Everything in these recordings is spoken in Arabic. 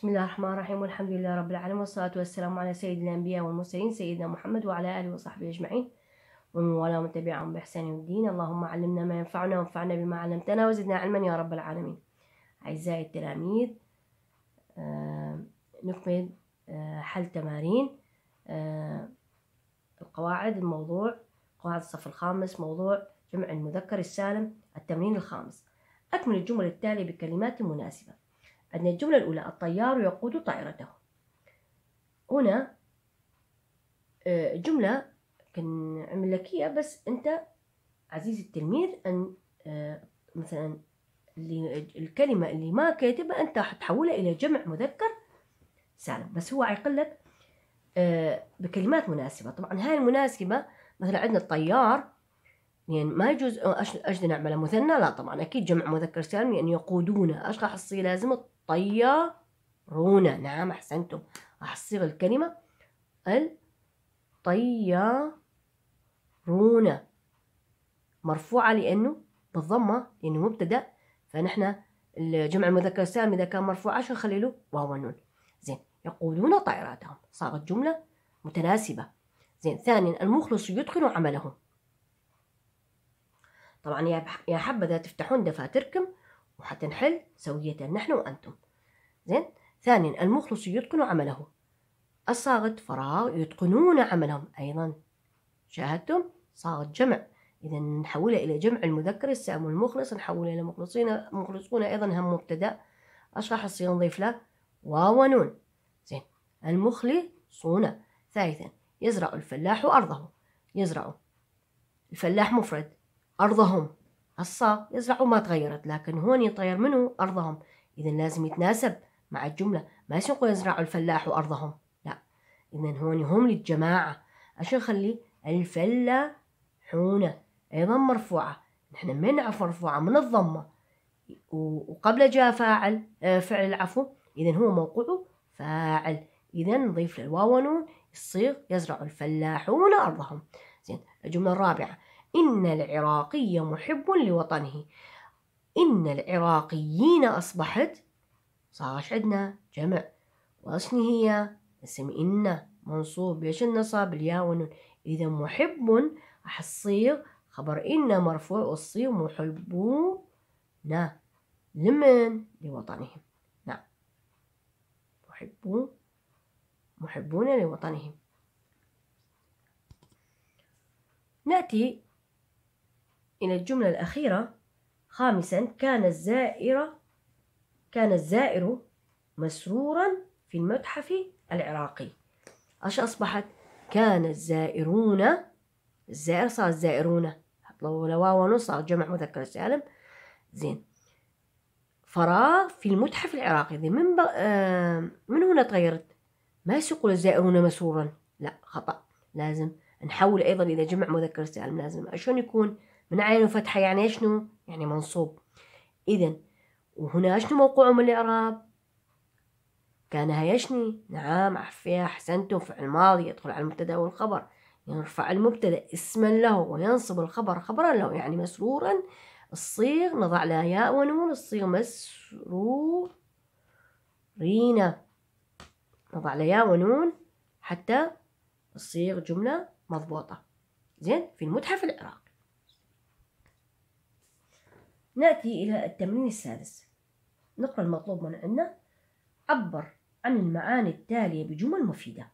بسم الله الرحمن الرحيم والحمد لله رب العالمين والصلاة والسلام على سيد الأنبياء والمرسلين سيدنا محمد وعلى آله وصحبه أجمعين ومن والاه ومن تبعهم بإحسان الدين اللهم علمنا ما ينفعنا وانفعنا بما علمتنا وزدنا علما يا رب العالمين أعزائي التلاميذ آه، نكمل آه، حل تمارين آه، القواعد الموضوع قواعد الصف الخامس موضوع جمع المذكر السالم التمرين الخامس أكمل الجمل التالية بكلمات مناسبة عندنا الجملة الأولى الطيار يقود طائرته هنا آه، جملة كان لك إياها بس أنت عزيزي التلميذ أن آه، مثلا الكلمة اللي ما كاتبة أنت حتحولها إلى جمع مذكر سالم بس هو عيقل لك آه، بكلمات مناسبة طبعا هاي المناسبة مثلا عندنا الطيار يعني ما يجوز أجتمع نعمل مثنى لا طبعا أكيد جمع مذكر سالم لأن يعني يقودون راح تصير لازم الطيارون نعم أحسنتم راح تصير الكلمة الطيارون مرفوعة لأنه بالضمة لأنه مبتدأ فنحن الجمع المذكر السالم إذا كان مرفوع عشان نخلي له واو النون زين يقودون طائراتهم صارت جملة متناسبة زين ثانيا المخلص يتقن عملهم طبعا يا حبذا تفتحون دفاتركم وحتنحل سوية نحن وأنتم زين ثانيا المخلص يتقن عمله الصاغت فراغ يتقنون عملهم أيضا شاهدتم صاغت جمع إذا نحولها إلى جمع المذكر السام المخلص نحولها إلى مخلصين مخلصون أيضا هم مبتدأ أشرح الصيغة نضيف له واو ونون زين المخلصون ثالثا يزرع الفلاح أرضه يزرع الفلاح مفرد أرضهم هسا يزرعوا ما تغيرت لكن هون يطير منه أرضهم إذا لازم يتناسب مع الجملة ما يسوقوا يزرعوا الفلاح وأرضهم لا إذا هون هم للجماعة عشان نخلي الفلاحون أيضا مرفوعة نحن ما نعرف مرفوعة من الضمة وقبل جاء فاعل آه، فعل عفو إذا هو موقعه فاعل إذا نضيف للواو ونون يصير يزرع الفلاحون أرضهم زين الجملة الرابعة إن العراقي محب لوطنه إن العراقيين أصبحت صارش عندنا جمع وأصني هي اسم إن منصوب ليش النصب الياء والنون إذا محب راح تصير خبر إن مرفوع وتصير نعم. محبون لمن لوطنهم نعم محبون محبون لوطنهم نأتي إلى الجملة الأخيرة خامسا كان الزائر كان الزائر مسرورا في المتحف العراقي أش أصبحت كان الزائرون الزائر صار الزائرون لو لواو صار جمع مذكر سالم زين فراغ في المتحف العراقي زين من بق... آه من هنا تغيرت ما يسوق الزائرون مسرورا لا خطأ لازم نحول أيضا إلى جمع مذكر سالم لازم شلون يكون من عين وفتحة يعني شنو يعني منصوب إذا وهنا شنو موقعه من الإعراب كان هيشني نعم عفية أحسنتم فعل ماضي يدخل على المبتدأ والخبر يرفع المبتدأ اسما له وينصب الخبر خبرا له يعني مسرورا الصيغ نضع لها ياء ونون الصيغ مسرورين نضع لها ياء ونون حتى الصيغ جملة مضبوطة زين في المتحف العراقي نأتي إلى التمرين السادس نقرأ المطلوب من عنا عبر عن المعاني التالية بجمل مفيدة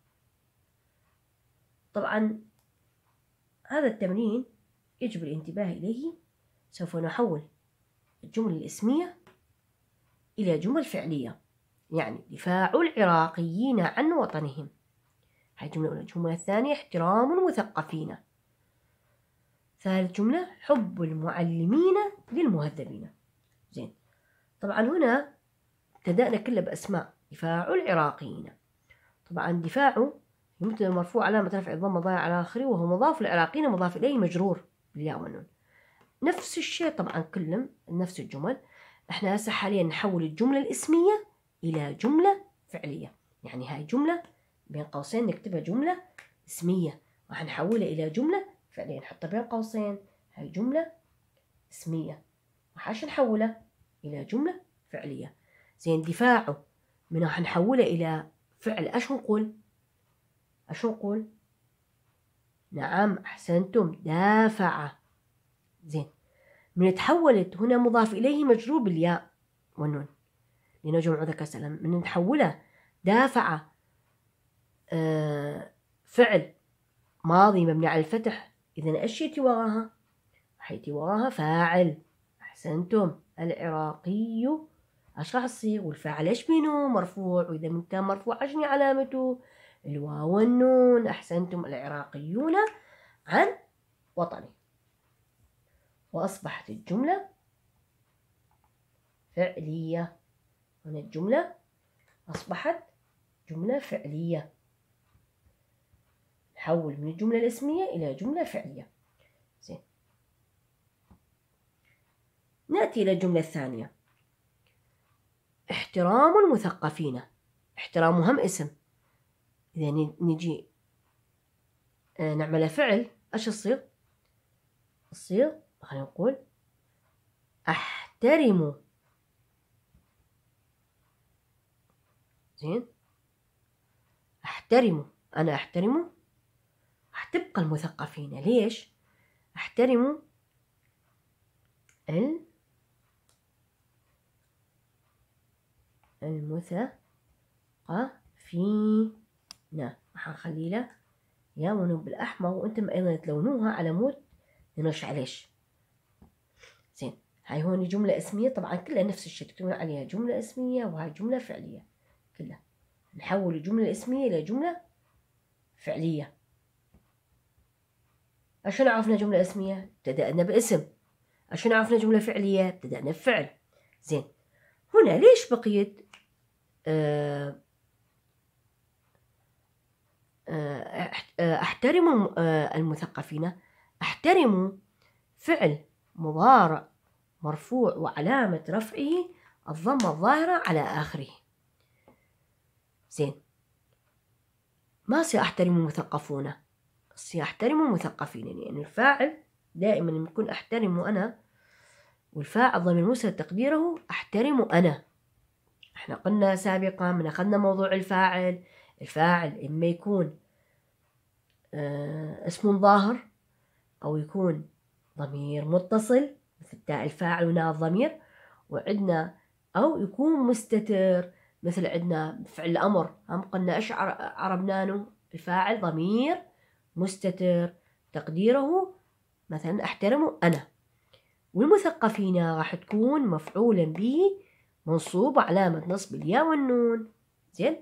طبعا هذا التمرين يجب الانتباه إليه سوف نحول الجمل الاسمية إلى جمل فعلية يعني دفاع العراقيين عن وطنهم هذه الجملة الثانية احترام المثقفين ثالث جملة حب المعلمين للمهذبين زين طبعا هنا ابتدأنا كله بأسماء دفاع العراقيين طبعا دفاع مبتدا مرفوع علامة رفع الضم ضايع على آخره وهو مضاف العراقيين مضاف إليه مجرور بالياء والنون نفس الشيء طبعا كلهم نفس الجمل احنا هسه حاليا نحول الجملة الاسمية إلى جملة فعلية يعني هاي جملة بين قوسين نكتبها جملة اسمية راح نحولها إلى جملة فعليا نحط بين قوسين هاي جملة اسمية وحاش نحولها إلى جملة فعلية زين دفاعه من راح نحوله إلى فعل أش نقول أش نقول نعم أحسنتم دافع زين من تحولت هنا مضاف إليه مجرور بالياء والنون لأنه جمع ذكر سلم من نحوله دافع آه فعل ماضي مبني على الفتح إذا إيش يأتي وراها؟ راح يأتي وراها فاعل أحسنتم العراقي اش راح تصير والفاعل ايش منو مرفوع واذا من كان مرفوع اشني علامته الواو والنون احسنتم العراقيون عن وطني واصبحت الجمله فعليه هنا الجمله اصبحت جمله فعليه حول من الجملة الاسمية إلى جملة فعلية زين نأتي إلى الجملة الثانية احترام المثقفين احترامهم اسم إذا نجي آه، نعمل فعل ايش الصيغ الصيغ خلينا نقول احترم زين احترم انا احترمه راح تبقى المثقفين ليش احترموا ال المثقفين حنخلي له يا ونوب بالأحمر وانتم أيضا تلونوها على مود نرش عليش زين هاي هون جملة اسمية طبعا كلها نفس الشيء تكتبون عليها جملة اسمية وهاي جملة فعلية كلها نحول الجملة الاسمية إلى جملة فعلية عشان عرفنا جملة اسمية ابتدأنا باسم عشان عرفنا جملة فعلية ابتدأنا بفعل زين هنا ليش بقيت آه، آه، أحترم آه، المثقفين أحترم فعل مضارع مرفوع وعلامة رفعه الضمة الظاهرة على آخره زين ما سيحترم المثقفون بس يحترموا المثقفين يعني, يعني الفاعل دائما لما يكون أحترمه أنا والفاعل ضمير موسى تقديره أحترمه أنا احنا قلنا سابقا من أخذنا موضوع الفاعل الفاعل إما يكون آه، اسم ظاهر أو يكون ضمير متصل مثل تاء الفاعل وناء الضمير وعندنا أو يكون مستتر مثل عندنا فعل الأمر هم قلنا أشعر عربنانو الفاعل ضمير مستتر تقديره مثلا أحترمه أنا والمثقفين راح تكون مفعولا به منصوب علامة نصب الياء والنون زين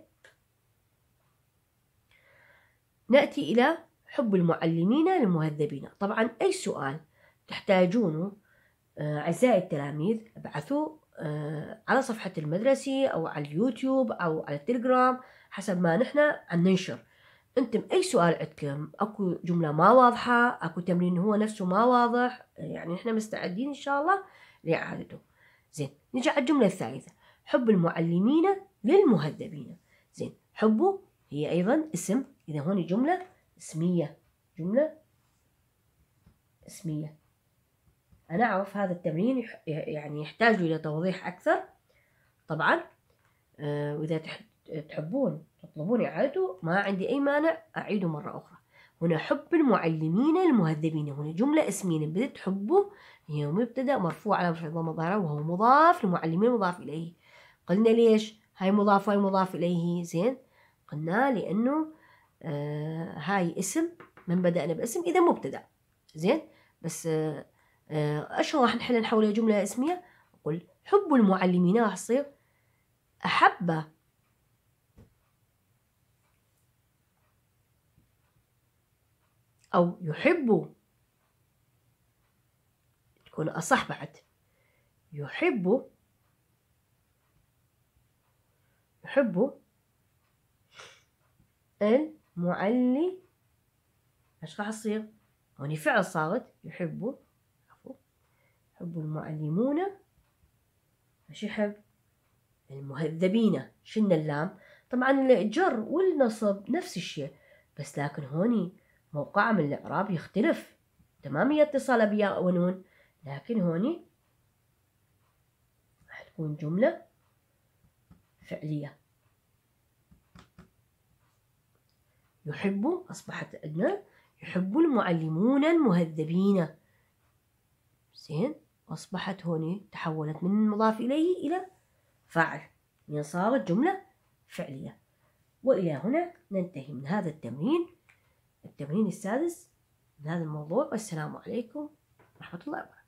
نأتي إلى حب المعلمين للمهذبين طبعا أي سؤال تحتاجونه آه، أعزائي التلاميذ ابعثوا آه، على صفحة المدرسة أو على اليوتيوب أو على التليجرام حسب ما نحن عم ننشر انتم اي سؤال عندكم اكو جمله ما واضحه اكو تمرين هو نفسه ما واضح يعني احنا مستعدين ان شاء الله لاعادته زين نجي على الجمله الثالثه حب المعلمين للمهذبين زين حبه هي ايضا اسم اذا هون جمله اسميه جمله اسميه انا اعرف هذا التمرين يعني يحتاج الى توضيح اكثر طبعا آه، واذا تحبون يطلبون إعادته ما عندي أي مانع أعيده مرة أخرى هنا حب المعلمين المهذبين هنا جملة اسمية بدت حبه هي مبتدأ مرفوع على مفعول مضارع وهو مضاف لمعلمين مضاف إليه قلنا ليش هاي مضاف وهي مضاف إليه زين قلنا لأنه آه هاي اسم من بدأنا باسم إذا مبتدأ زين بس آه آه راح نحل نحولها جملة اسمية قل حب المعلمين راح يصير أحب أو يحب تكون أصح بعد يحب يحب المعلم ايش راح تصير؟ هوني فعل صارت يحب يحبوا يحب المعلمون ايش يحب؟ المهذبين شلنا اللام طبعا الجر والنصب نفس الشيء بس لكن هوني موقعها من الإعراب يختلف تمام هي اتصالة بياء ونون لكن هوني راح تكون جملة فعلية يحب أصبحت عندنا يحب المعلمون المهذبين زين أصبحت هوني تحولت من مضاف إليه إلى فاعل من صارت جملة فعلية وإلى هنا ننتهي من هذا التمرين التمرين السادس من هذا الموضوع والسلام عليكم ورحمة الله وبركاته